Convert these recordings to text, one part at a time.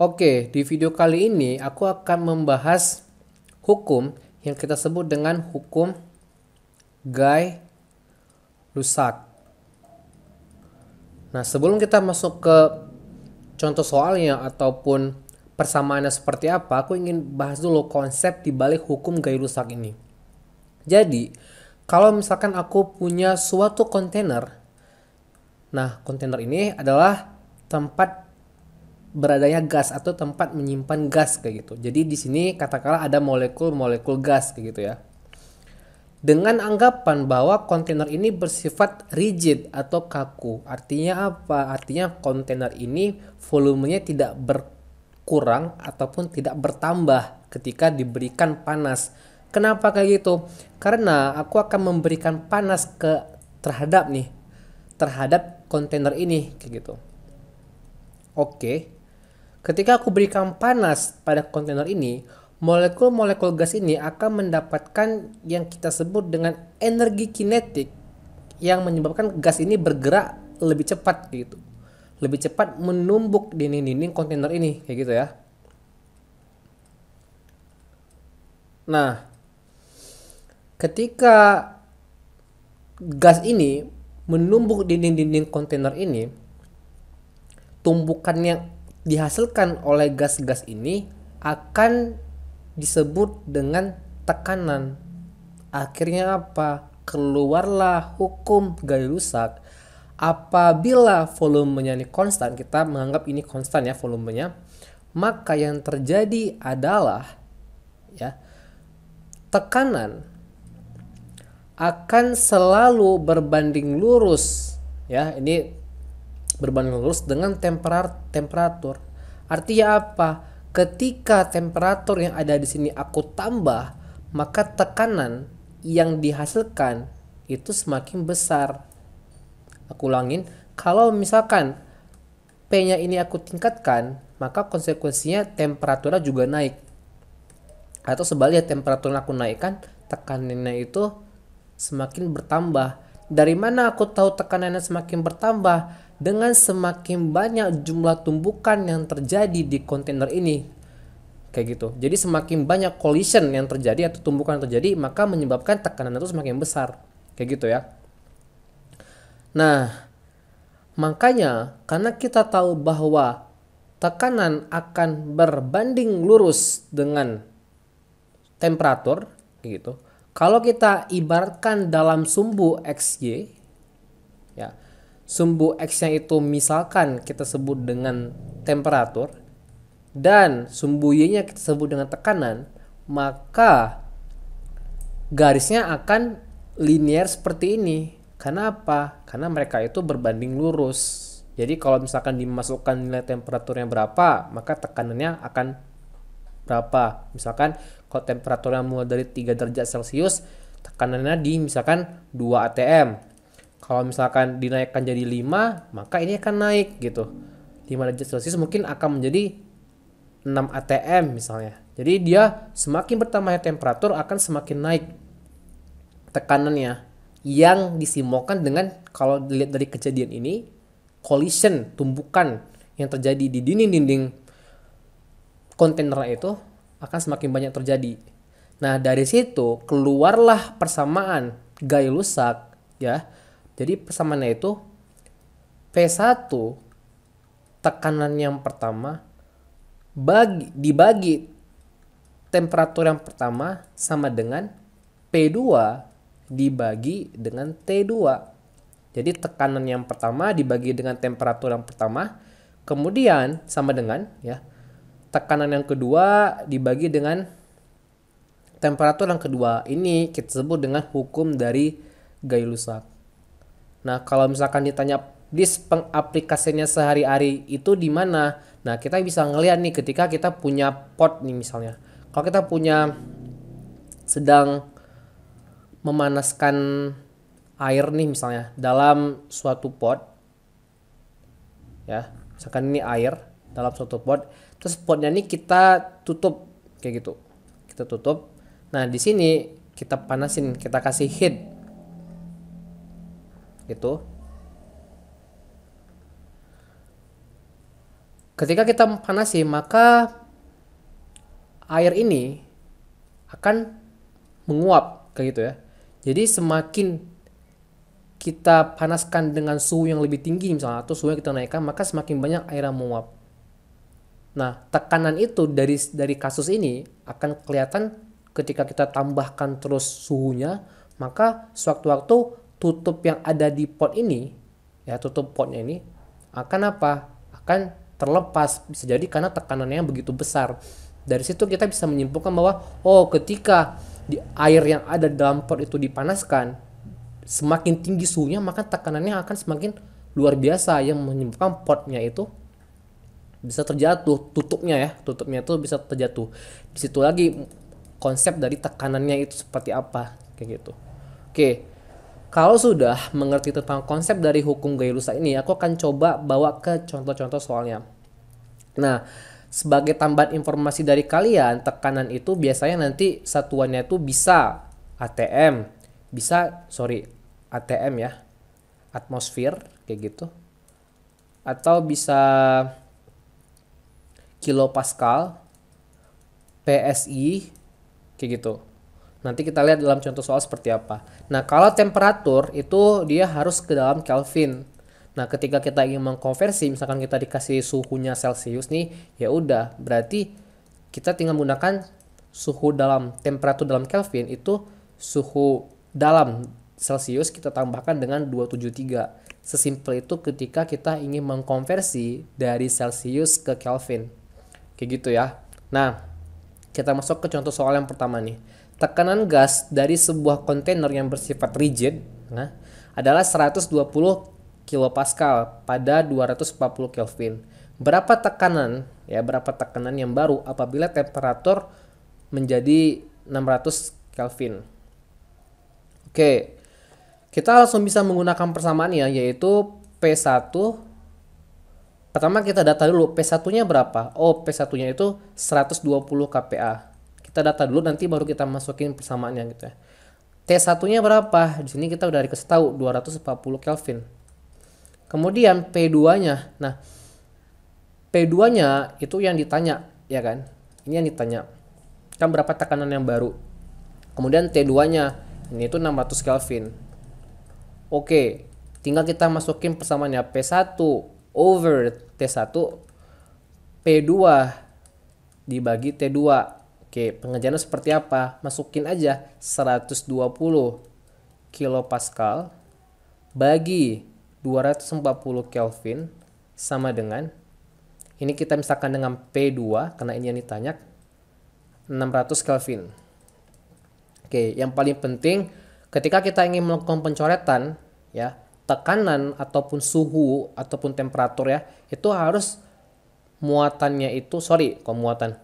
Oke, di video kali ini aku akan membahas hukum yang kita sebut dengan hukum Guy Lussac. Nah, sebelum kita masuk ke contoh soalnya ataupun persamaannya seperti apa, aku ingin bahas dulu konsep di balik hukum Guy Lussac ini. Jadi, kalau misalkan aku punya suatu kontainer, nah kontainer ini adalah tempat beradanya gas atau tempat menyimpan gas kayak gitu. Jadi di sini katakanlah ada molekul-molekul gas kayak gitu ya. Dengan anggapan bahwa kontainer ini bersifat rigid atau kaku. Artinya apa? Artinya kontainer ini volumenya tidak berkurang ataupun tidak bertambah ketika diberikan panas. Kenapa kayak gitu? Karena aku akan memberikan panas ke terhadap nih terhadap kontainer ini kayak gitu. Oke. Okay. Ketika aku berikan panas pada kontainer ini, molekul-molekul gas ini akan mendapatkan yang kita sebut dengan energi kinetik yang menyebabkan gas ini bergerak lebih cepat gitu. Lebih cepat menumbuk dinding-dinding kontainer ini kayak gitu ya. Nah, ketika gas ini menumbuk dinding-dinding kontainer ini, tumbukan yang dihasilkan oleh gas-gas ini akan disebut dengan tekanan. Akhirnya apa? Keluarlah hukum gaya rusak. Apabila volumenya ini konstan, kita menganggap ini konstan ya volumenya, maka yang terjadi adalah ya tekanan akan selalu berbanding lurus ya ini berbanding lurus dengan temperat temperatur. Artinya apa? Ketika temperatur yang ada di sini aku tambah, maka tekanan yang dihasilkan itu semakin besar. Aku ulangin, kalau misalkan P-nya ini aku tingkatkan, maka konsekuensinya temperaturnya juga naik. Atau sebaliknya temperatur yang aku naikkan, tekanannya itu semakin bertambah. Dari mana aku tahu tekanannya semakin bertambah? dengan semakin banyak jumlah tumbukan yang terjadi di kontainer ini kayak gitu jadi semakin banyak collision yang terjadi atau tumbukan yang terjadi maka menyebabkan tekanan itu semakin besar kayak gitu ya nah makanya karena kita tahu bahwa tekanan akan berbanding lurus dengan temperatur gitu. Kalau kita ibaratkan dalam sumbu XY ya sumbu X-nya itu misalkan kita sebut dengan temperatur dan sumbu Y-nya kita sebut dengan tekanan, maka garisnya akan linear seperti ini. Kenapa? Karena mereka itu berbanding lurus. Jadi kalau misalkan dimasukkan nilai temperaturnya berapa, maka tekanannya akan berapa. Misalkan kalau temperaturnya mulai dari 3 derajat Celcius, tekanannya di misalkan 2 ATM kalau misalkan dinaikkan jadi 5 maka ini akan naik gitu 5 derajat celcius mungkin akan menjadi 6 atm misalnya jadi dia semakin bertambahnya temperatur akan semakin naik tekanannya yang disimbolkan dengan kalau dilihat dari kejadian ini collision tumbukan yang terjadi di dinding-dinding kontainer itu akan semakin banyak terjadi. Nah, dari situ keluarlah persamaan gay lusak ya jadi persamaannya itu P1 tekanan yang pertama bagi dibagi temperatur yang pertama sama dengan P2 dibagi dengan T2. Jadi tekanan yang pertama dibagi dengan temperatur yang pertama, kemudian sama dengan ya tekanan yang kedua dibagi dengan temperatur yang kedua. Ini kita sebut dengan hukum dari Gay-Lussac. Nah, kalau misalkan ditanya dis pengaplikasinya sehari-hari itu di mana? Nah, kita bisa ngelihat nih ketika kita punya pot nih misalnya. Kalau kita punya sedang memanaskan air nih misalnya dalam suatu pot ya, misalkan ini air dalam suatu pot, terus potnya ini kita tutup kayak gitu. Kita tutup. Nah, di sini kita panasin, kita kasih heat itu ketika kita panasi maka air ini akan menguap kayak gitu ya jadi semakin kita panaskan dengan suhu yang lebih tinggi misalnya atau suhu yang kita naikkan maka semakin banyak air yang menguap nah tekanan itu dari dari kasus ini akan kelihatan ketika kita tambahkan terus suhunya maka sewaktu-waktu tutup yang ada di pot ini ya tutup potnya ini akan apa akan terlepas bisa jadi karena tekanannya yang begitu besar dari situ kita bisa menyimpulkan bahwa oh ketika di air yang ada dalam pot itu dipanaskan semakin tinggi suhunya maka tekanannya akan semakin luar biasa yang menyimpulkan potnya itu bisa terjatuh tutupnya ya tutupnya itu bisa terjatuh di situ lagi konsep dari tekanannya itu seperti apa kayak gitu oke kalau sudah mengerti tentang konsep dari hukum gaya lusa ini, aku akan coba bawa ke contoh-contoh soalnya. Nah, sebagai tambahan informasi dari kalian, tekanan itu biasanya nanti satuannya itu bisa ATM, bisa sorry ATM ya, atmosfer kayak gitu, atau bisa kilopascal, PSI kayak gitu. Nanti kita lihat dalam contoh soal seperti apa. Nah, kalau temperatur itu dia harus ke dalam Kelvin. Nah, ketika kita ingin mengkonversi, misalkan kita dikasih suhunya Celsius nih, ya udah, berarti kita tinggal menggunakan suhu dalam temperatur dalam Kelvin itu suhu dalam Celsius kita tambahkan dengan 273. Sesimpel itu ketika kita ingin mengkonversi dari Celsius ke Kelvin. Kayak gitu ya. Nah, kita masuk ke contoh soal yang pertama nih. Tekanan gas dari sebuah kontainer yang bersifat rigid nah, adalah 120 kilopascal pada 240 Kelvin. Berapa tekanan ya berapa tekanan yang baru apabila temperatur menjadi 600 Kelvin. Oke. Kita langsung bisa menggunakan persamaan ya yaitu P1 Pertama kita data dulu P1-nya berapa? Oh, P1-nya itu 120 kPa kita data dulu nanti baru kita masukin persamaannya gitu ya. T1-nya berapa? Di sini kita udah dikasih tahu 240 Kelvin. Kemudian P2-nya. Nah, P2-nya itu yang ditanya, ya kan? Ini yang ditanya. Kan berapa tekanan yang baru? Kemudian T2-nya ini itu 600 Kelvin. Oke, tinggal kita masukin persamaannya P1 over T1 P2 dibagi T2 Oke, pengerjaannya seperti apa? Masukin aja 120 kilopascal bagi 240 Kelvin sama dengan ini kita misalkan dengan P2 karena ini yang ditanya 600 Kelvin. Oke, yang paling penting ketika kita ingin melakukan pencoretan ya, tekanan ataupun suhu ataupun temperatur ya, itu harus muatannya itu sorry, kok muatan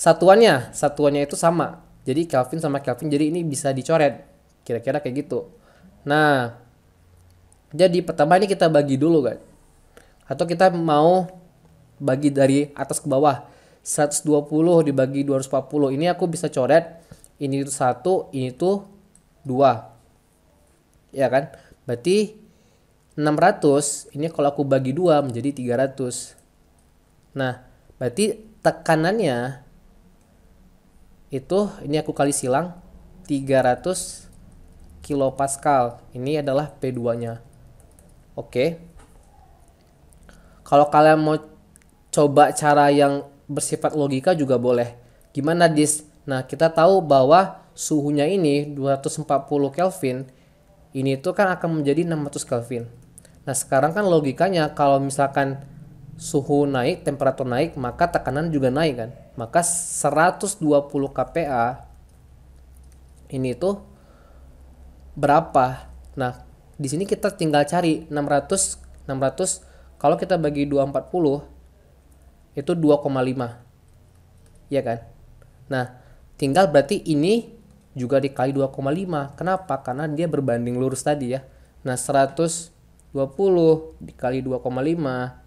satuannya satuannya itu sama jadi Kelvin sama Kelvin jadi ini bisa dicoret kira-kira kayak gitu nah jadi pertama ini kita bagi dulu kan atau kita mau bagi dari atas ke bawah 120 dibagi 240 ini aku bisa coret ini itu satu ini itu dua ya kan berarti 600 ini kalau aku bagi dua menjadi 300 nah berarti tekanannya itu ini aku kali silang 300 kilopascal ini adalah P2 nya oke kalau kalian mau coba cara yang bersifat logika juga boleh gimana dis nah kita tahu bahwa suhunya ini 240 Kelvin ini itu kan akan menjadi 600 Kelvin nah sekarang kan logikanya kalau misalkan suhu naik, temperatur naik, maka tekanan juga naik kan. Maka 120 kPa ini tuh berapa? Nah, di sini kita tinggal cari 600 600 kalau kita bagi 240 itu 2,5. Iya kan? Nah, tinggal berarti ini juga dikali 2,5. Kenapa? Karena dia berbanding lurus tadi ya. Nah, 120 dikali 2,5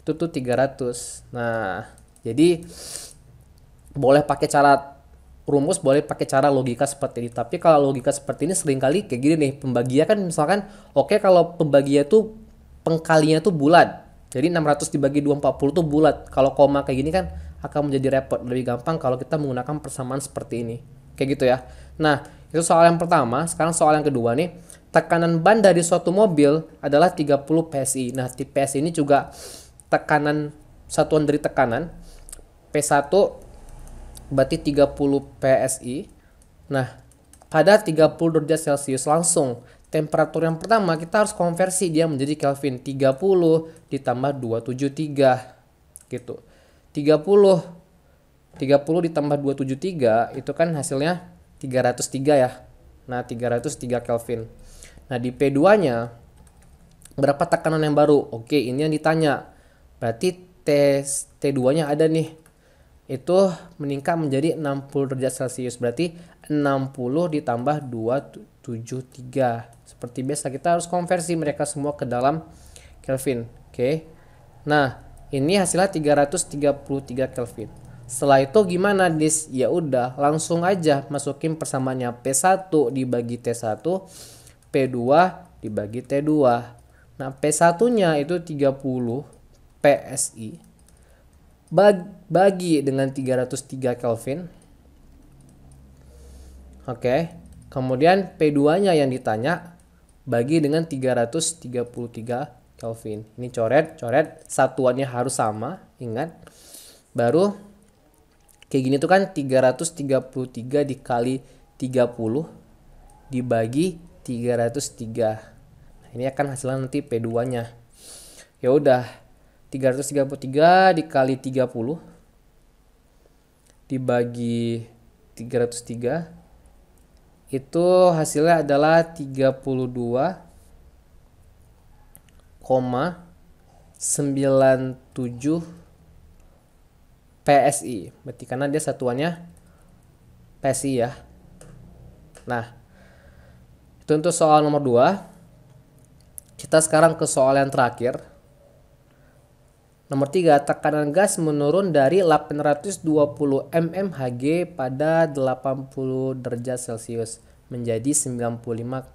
itu tuh 300 nah jadi boleh pakai cara rumus boleh pakai cara logika seperti ini tapi kalau logika seperti ini seringkali kayak gini nih pembagian kan misalkan oke okay, kalau pembagian tuh pengkalinya tuh bulat jadi 600 dibagi 240 tuh bulat kalau koma kayak gini kan akan menjadi repot lebih gampang kalau kita menggunakan persamaan seperti ini kayak gitu ya nah itu soal yang pertama sekarang soal yang kedua nih tekanan ban dari suatu mobil adalah 30 psi nah di psi ini juga tekanan satuan dari tekanan P1 berarti 30 PSI. Nah, pada 30 derajat Celcius langsung temperatur yang pertama kita harus konversi dia menjadi Kelvin 30 ditambah 273 gitu. 30 30 ditambah 273 itu kan hasilnya 303 ya. Nah, 303 Kelvin. Nah, di P2-nya berapa tekanan yang baru? Oke, ini yang ditanya. Berarti T, T2-nya ada nih. Itu meningkat menjadi 60 derajat Celcius. Berarti 60 ditambah 273. Seperti biasa kita harus konversi mereka semua ke dalam Kelvin. Oke. Okay. Nah, ini hasilnya 333 Kelvin. Setelah itu gimana dis? Ya udah, langsung aja masukin persamaannya P1 dibagi T1, P2 dibagi T2. Nah, P1-nya itu 30 PSI bagi dengan 303 Kelvin. Oke. Kemudian P2-nya yang ditanya bagi dengan 333 Kelvin. Ini coret, coret, satuannya harus sama, ingat. Baru kayak gini tuh kan 333 dikali 30 dibagi 303. Nah, ini akan hasilnya nanti P2-nya. Ya udah, 333 dikali 30 dibagi 303 itu hasilnya adalah 32 koma 97 PSI. Berarti karena dia satuannya PSI ya. Nah, itu untuk soal nomor 2. Kita sekarang ke soal yang terakhir Nomor 3, tekanan gas menurun dari 820 mmHg pada 80 derajat Celcius menjadi 95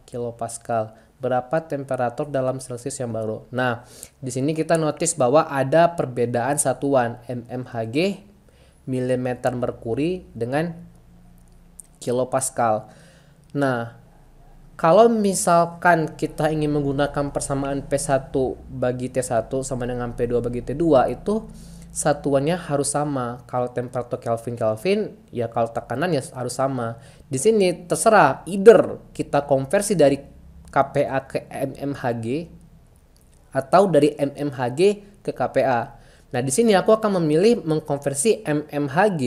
kilopascal. Berapa temperatur dalam Celcius yang baru? Nah, di sini kita notice bahwa ada perbedaan satuan mmHg, milimeter merkuri dengan kilopascal. Nah, kalau misalkan kita ingin menggunakan persamaan P1 bagi T1 sama dengan P2 bagi T2 itu satuannya harus sama. Kalau temperatur Kelvin Kelvin, ya kalau tekanan ya harus sama. Di sini terserah either kita konversi dari KPA ke mmHg atau dari mmHg ke KPA. Nah, di sini aku akan memilih mengkonversi mmHg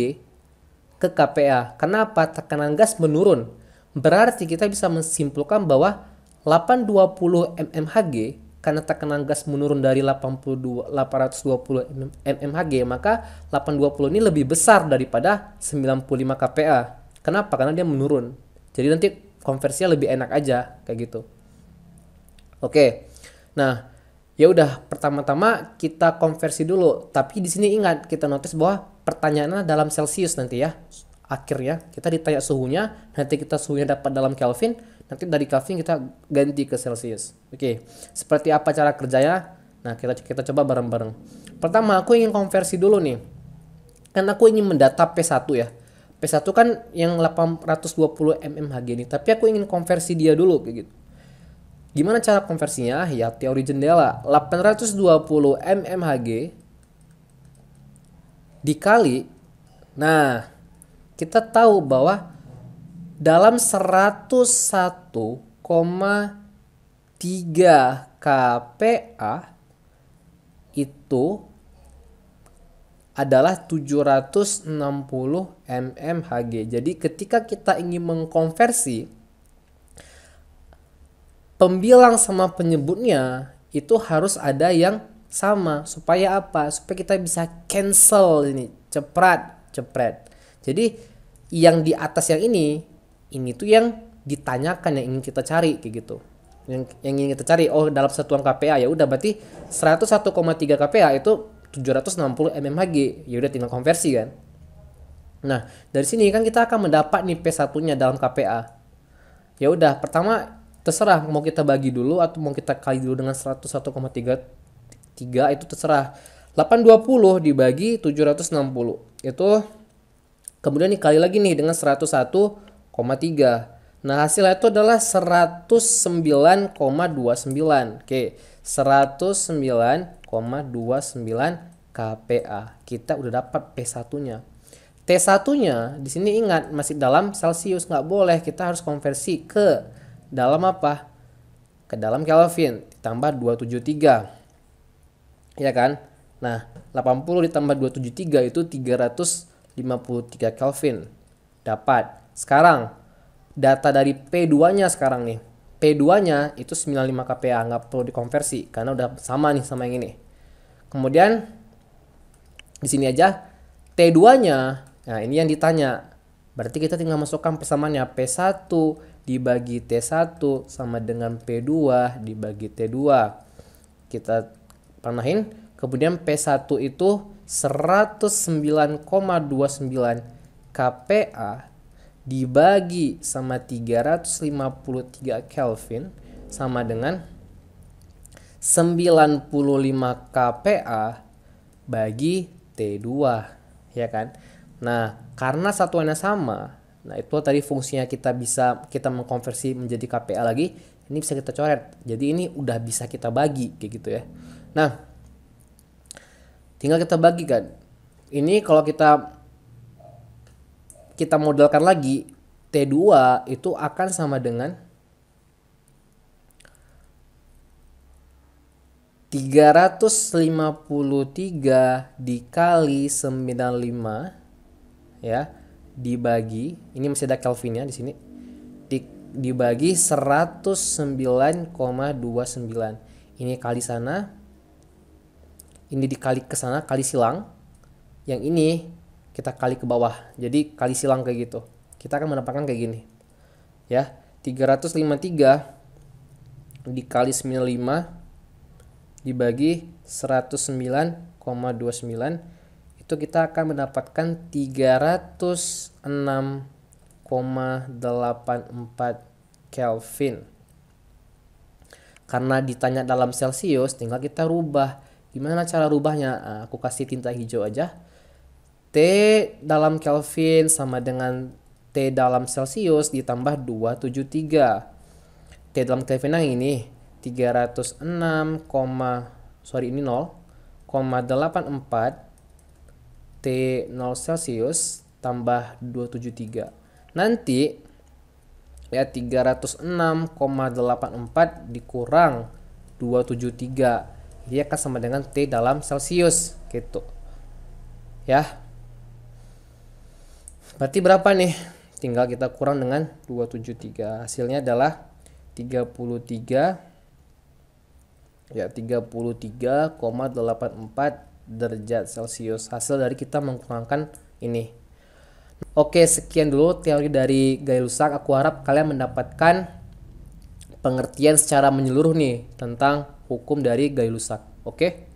ke KPA. Kenapa? Tekanan gas menurun Berarti kita bisa mensimpulkan bahwa 820 mmHg karena tekanan gas menurun dari 82 820 mmHg maka 820 ini lebih besar daripada 95 kPa. Kenapa? Karena dia menurun. Jadi nanti konversinya lebih enak aja kayak gitu. Oke. Nah, ya udah pertama-tama kita konversi dulu, tapi di sini ingat kita notice bahwa pertanyaannya dalam celcius nanti ya akhirnya kita ditanya suhunya nanti kita suhunya dapat dalam Kelvin nanti dari Kelvin kita ganti ke Celsius oke okay. seperti apa cara kerjanya nah kita kita coba bareng-bareng pertama aku ingin konversi dulu nih kan aku ingin mendata P1 ya P1 kan yang 820 mmHg ini tapi aku ingin konversi dia dulu kayak gitu gimana cara konversinya ya teori jendela 820 mmHg dikali nah kita tahu bahwa dalam 101,3 KPA itu adalah 760 mmHg. Jadi ketika kita ingin mengkonversi pembilang sama penyebutnya itu harus ada yang sama supaya apa? Supaya kita bisa cancel ini, cepret, cepret. Jadi yang di atas yang ini, ini tuh yang ditanyakan yang ingin kita cari kayak gitu. Yang, yang ingin kita cari oh dalam satuan KPA ya udah berarti 101,3 KPA itu 760 mmHg. Ya udah tinggal konversi kan. Nah, dari sini kan kita akan mendapat nih p 1 dalam KPA. Ya udah, pertama terserah mau kita bagi dulu atau mau kita kali dulu dengan 101,3 3 itu terserah. 820 dibagi 760 itu Kemudian dikali lagi nih dengan 101,3. Nah, hasilnya itu adalah 109,29. Oke, 109,29 kPa. Kita udah dapat P1-nya. T1-nya di sini ingat masih dalam Celsius nggak boleh kita harus konversi ke dalam apa? Ke dalam Kelvin ditambah 273. Ya kan? Nah, 80 ditambah 273 itu 300 53 Kelvin. Dapat. Sekarang data dari P2-nya sekarang nih. P2-nya itu 95 kPa, nggak perlu dikonversi karena udah sama nih sama yang ini. Kemudian di sini aja T2-nya. Nah, ini yang ditanya. Berarti kita tinggal masukkan persamaannya P1 dibagi T1 sama dengan P2 dibagi T2. Kita panahin, kemudian P1 itu 109,29 kPa dibagi sama 353 Kelvin sama dengan 95 kPa bagi T2 ya kan. Nah, karena satuannya sama, nah itu tadi fungsinya kita bisa kita mengkonversi menjadi kPa lagi, ini bisa kita coret. Jadi ini udah bisa kita bagi kayak gitu ya. Nah, tinggal kita bagikan ini kalau kita kita modalkan lagi T2 itu akan sama dengan 353 dikali 95 ya dibagi ini masih ada Kelvinnya di sini di, dibagi 109,29 ini kali sana ini dikali ke sana kali silang yang ini kita kali ke bawah jadi kali silang kayak gitu kita akan mendapatkan kayak gini ya 353 dikali 95 dibagi 109,29 itu kita akan mendapatkan 306,84 Kelvin karena ditanya dalam Celsius tinggal kita rubah Gimana cara rubahnya? Ah, aku kasih tinta hijau aja. T dalam Kelvin sama dengan T dalam Celsius ditambah 273. T dalam Kelvin yang ini 306, sorry ini 0, 0,84 T 0 Celsius tambah 273. Nanti ya 306,84 dikurang 273 dia akan sama dengan T dalam Celsius gitu ya berarti berapa nih tinggal kita kurang dengan 273 hasilnya adalah 33 ya 33,84 derajat Celcius hasil dari kita mengkurangkan ini Oke sekian dulu teori dari gaya Lusak aku harap kalian mendapatkan pengertian secara menyeluruh nih tentang hukum dari gay Lussac. Oke? Okay?